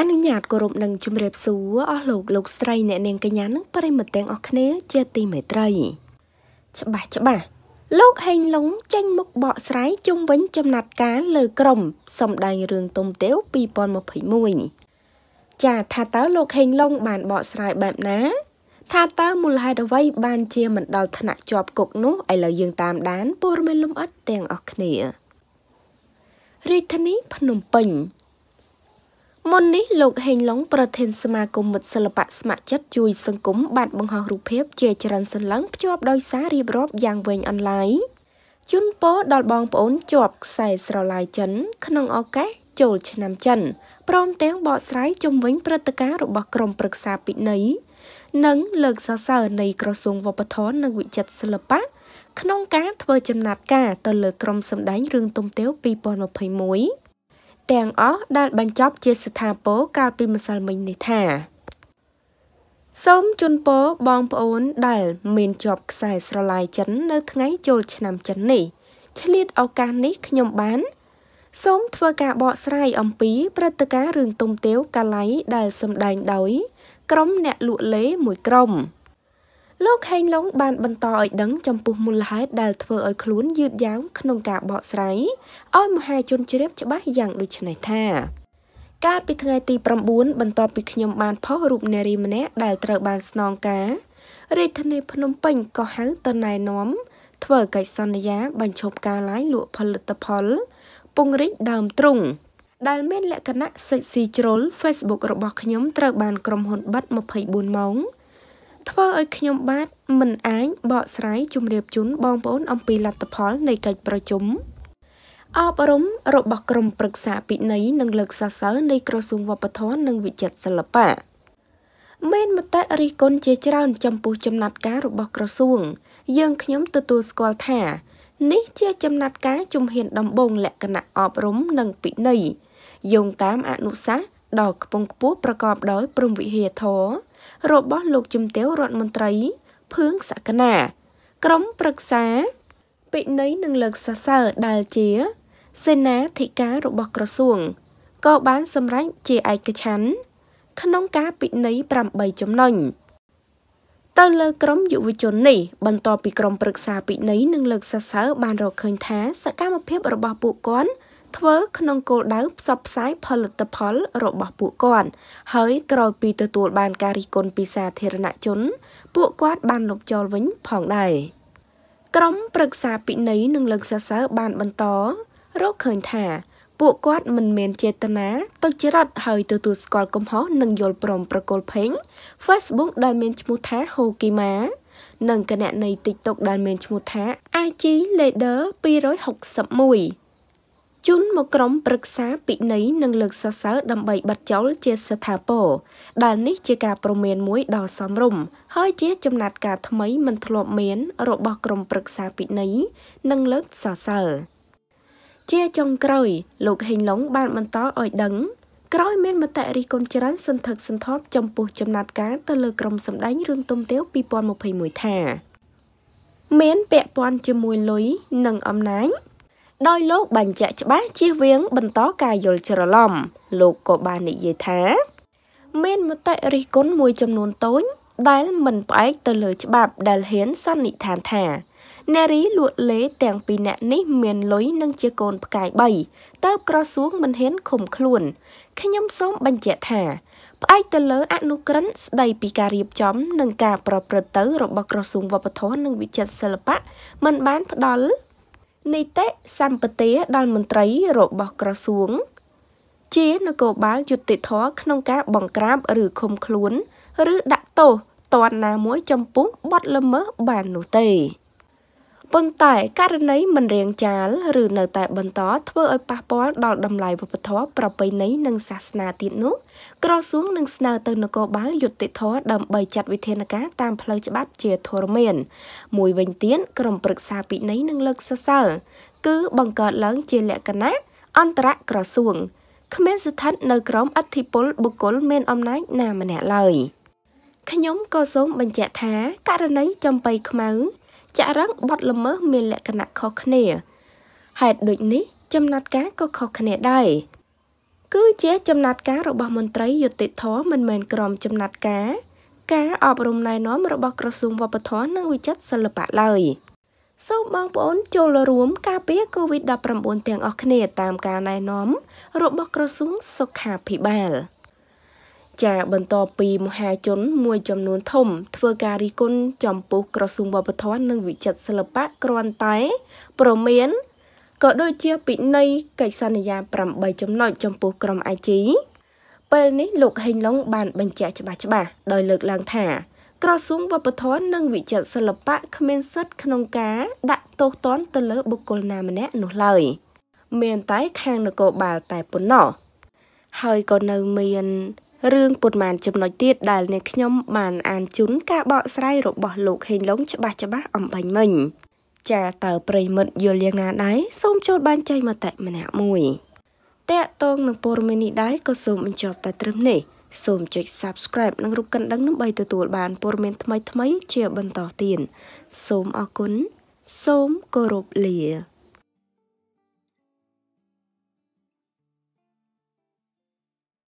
អនុញ្ញាតគោរពនឹងជំរាបសួរអស់លោកលោកស្រីអ្នកនាងកញ្ញានិងប្រិមត្តទាំងអស់គ្នាជាទីមេត្រី ច្បាស់ច្បាស់លោកហេងលងចេញមុខបកស្រាយជុំវិញចំណាត់ការលើក្រមសម្ដែងរឿងទុំទាវ2021ចាថាតើលោកហេងលងបានបកស្រាយបែបណាថាតើមូលហេតុអ្វីបានជាមិនដល់ថ្នាក់ជាប់គុកនោះឥឡូវយើងតាមដានព័ត៌មានលម្អិតទាំងអស់គ្នារាជធានីភ្នំពេញមុននេះលោកហេងឡុងប្រធានសមាគមមិត្តសិល្បៈស្ម័គ្រចិត្តជួយសង្គមបានបង្ហោះរូបភាពជាចរន្តសន្លឹងភ្ជាប់ដោយសាររៀបរាប់យ៉ាងវែងអនឡាញជូនពរដល់បងប្អូនជាប់ខ្សែស្រឡាយចិន ក្នុងឱកាសចូលឆ្នាំចិនព្រមទាំងបកស្រាយជំវិញព្រឹត្តិការណ៍របស់ក្រមប្រឹក្សាពិន័យនិង លើកសរសើរនៃក្រសួងវប្បធម៌និងវិចិត្រសិល្បៈក្នុងការធ្វើចំណាត់ការទៅលើក្រមសម្ដែង រឿងទុំទាវ2021ទាំងអស់ដែលបញ្ចប់ជាស្ថាពរកាលពីម្សិលមិញនេះថា សូមជូនពរបងប្អូនដែល មានជាប់ខ្សែស្រឡាយចិននៅថ្ងៃចូលឆ្នាំចិននេះឆ្លៀតឱកាសនេះ ខ្ញុំបានសូមធ្វើការបកស្រាយអំពីព្រឹត្តិការណ៍រឿងទុំទាវកាលៃដែលសម្ដែងដោយ ក្រុមអ្នកលក់លេមួយក្រុម។លោកហេងឡុង បានបន្តឲ្យដឹងចំពោះមូលហេតុដែលធ្វើឲ្យខ្លួនយឺតយ៉ាវក្នុងការបកស្រាយឲ្យមហាជនជ្រាបច្បាស់យ៉ាងដូចនេះថា កាលពីថ្ងៃទី9បន្ទាប់ពីខ្ញុំ បានផុសរូបនារីម្នាក់ដែលត្រូវ បានស្នងការរាជធានីភ្នំពេញក៏ហៅទៅណែនាំធ្វើកិច្ចសន្យា បញ្ឈប់ការឡាយលក់ផលិតផល ពង្រីកដើមទ្រុងដែលមានលក្ខណៈសិចស៊ីជ្រុល Facebook របស់ខ្ញុំត្រូវ បានក្រុមហ៊ុនបិទ24ម៉ោងធ្វើឲ្យខ្ញុំបាទមិនអាចបកស្រាយជម្រាបជូនបងប្អូនអំពីលទ្ធផលនៃកិច្ចប្រជុំអបរំរបស់ក្រុមប្រឹក្សាពិន័យនិងលើកសរសើរនៃក្រសួងវប្បធម៌និងវិចិត្រសិល្បៈមានមតិរិះគន់ជាច្រើនចំពោះចំណាត់ការរបស់ក្រសួង យើងខ្ញុំទទួលស្គាល់ថានេះជាចំណាត់ការជំហានដំបូងលក្ខណៈអប់រំនិងពិន័យយោងតាមអនុសាសន៍ដ៏ខ្ពង់ខ្ពស់ប្រកបដោយព្រំវិហារធររបស់លោកជំទាវរដ្ឋមន្ត្រីភឿងសក្នាក្រុមប្រឹក្សា ពិន័យនិងលើកសរសើរដែលជា សេនាធិការរបស់ក្រសួងក៏បានសម្រេចជាឯកច្ឆ័ន្ទក្នុងការពិន័យ8ចំណុចទៅលើក្រមយុវជននេះបន្ទាប់ពីក្រមប្រឹក្សាពិន័យនិងលើកសរសើរបានរកឃើញថាសកម្មភាពរបស់ពួកគាត់ធ្វើក្នុងគោលដៅផ្សព្វផ្សាយផលិតផល របស់ពួកគាត់ហើយក្រោយពីទទួលបានការរិះគន់ពីសាធារណជន ពួកគាត់ បានលុបចោលវិញផងដែរក្រុមប្រឹក្សាពិន័យនិងលើកសរសើរបានបន្តរកឃើញថា ពួកគាត់មិនមានចេតនាទុច្ចរិតហើយទទួលស្គាល់កំហុសនិងយល់ព្រមប្រកុលភេង Facebook ដែលមានឈ្មោះថា Hokima និងគណនី TikTok ដែលមានឈ្មោះថា IG Leader 261ជូនមកក្រុមប្រឹក្សាពិន័យនិងលើកសរសើរដើម្បីបិទចោលជាស្ថាពរដែលនេះជាការប្រមានមួយដ៏សមរម្យហើយជាចំណាត់ការថ្មីមិនធ្លាប់មានរបស់ក្រុមប្រឹក្សាពិន័យនិងលើកសរសើរជាចុងក្រោយលោកហេងឡុងបានបន្តឲ្យដឹងក្រោយមានមតិរិះគន់ច្រើនសន្ធឹកសន្ធាប់ចំពោះចំណាត់ការទៅលើក្រុមសម្ដែងរឿងទុំទាវ2021ថាមានពាក់ព័ន្ធជាមួយលុយនិងអំណាចដោយលោកបញ្ជាក់ច្បាស់ជៀសវាងបន្តការយល់ច្រឡំលោកក៏បាននិយាយថា មានមតិរិះគន់មួយចំនួនតូចដែលមិនផ្អែកទៅលើច្បាប់ដែលហ៊ានសន្និដ្ឋានថានារីលួចលេទាំងពីរអ្នកនេះមានលុយនិងជាកូនផ្កាយ3តើបក្រសួងមិនហ៊ានឃុំខ្លួន ខ្ញុំសូមបញ្ជាក់ថាផ្អែកទៅលើអនុក្រឹត្យស្ដីពីការរៀបចំនិងការប្រព្រឹត្តទៅរបស់ក្រសួងវប្បធម៌និងវិចិត្រសិល្បៈមិនបានផ្ដល់នីតិសម្បទាដល់មន្ត្រីរបស់ក្រសួង ជានគរបាលយុតិធធក្នុងការបង្ក្រាបឬឃុំខ្លួន ឬដាក់ទោសតនណាមួយចំពោះបទល្មើសបាននោះទេប៉ុន្តែករណីមិនរៀងចាល ឬ នៅតែបន្តធ្វើឲ្យប៉ះពាល់ដល់តម្លៃវប្បធម៌ប្រពៃណីនិងសាសនាទៀតនោះ ក្រសួងនឹងស្នើទៅនគរបាលយុតិធម៌ដើម្បីចាត់វិធានការតាមផ្លូវច្បាប់ជាធរមានមួយវិញទៀតក្រុមប្រឹក្សាពិន័យនឹងលើកសរសើរគឺបង្កើតឡើងជាលក្ខណៈអន្តរក្រសួងគ្មានស្ថិតនៅក្រោមអធិបុលបុគ្គលមានអំណាចណាម្នាក់ឡើយខ្ញុំក៏សូមបញ្ជាក់ថាករណីចំបៃខ្មៅចរង្គបត់ល្មើសមានលក្ខណៈខុសគ្នាហេតុដូចនេះចំណាត់ការក៏ខុសគ្នាដែរគឺជា ចំណាត់ការរបស់មន្ត្រីយុតិធម៌មិនមែនក្រមចំណាត់ការ ការអប់រំណែនាំរបស់ក្រសួងវប្បធម៌និងវិចិត្រសិល្បៈឡើយសូមបងប្អូនចូលរួម ការពារ COVID-19 ទាំងអស់គ្នាតាមការណែនាំរបស់ក្រសួងសុខាភិបាល។ចាបន្ទាប់ពីមហាជនមួយចំនួន ធំ ធ្វើការរិះគន់ចំពោះក្រសួងវប្បធម៌និងវិចិត្រសិល្បៈគ្រាន់តែប្រមានក៏ដូចជាពិន័យកិច្ចសន្យា8ចំណុចចំពោះក្រុមអាជីពេលនេះលោកហេងឡុងបានបញ្ជាក់ច្បាស់ច្បាស់ដោយលើកឡើងថា ក្រសួងវប្បធម៌និងវិចិត្រសិល្បៈគ្មានសិទ្ធិក្នុងការដាក់ទោសទណ្ឌទៅលើបុគ្គលណាម្នាក់នោះឡើយមានតែខាងនគរបាលតែប៉ុណ្ណោះហើយក៏នៅមានរឿងប៉ុន្មានចំណុចទៀតដែលអ្នកខ្ញុំបានអានជូនការបកស្រាយរបស់លោកហេងឡុងច្បាស់ច្បាស់អំបញ្ញមិញ ចាតើប្រិមិត្តយល់យ៉ាងណាដែរសូមចូល បានចៃមតិម្នាក់មួយតកតងនឹងព័ត៌មាននេះដែរក៏សូមបញ្ចប់តែត្រឹមនេះសូមចុច Subscribe និងរូបកណ្ដឹងដើម្បីទទួល បានព័ត៌មានថ្មីៗជាបន្តទៀតសូមអរគុណសូមគោរពលា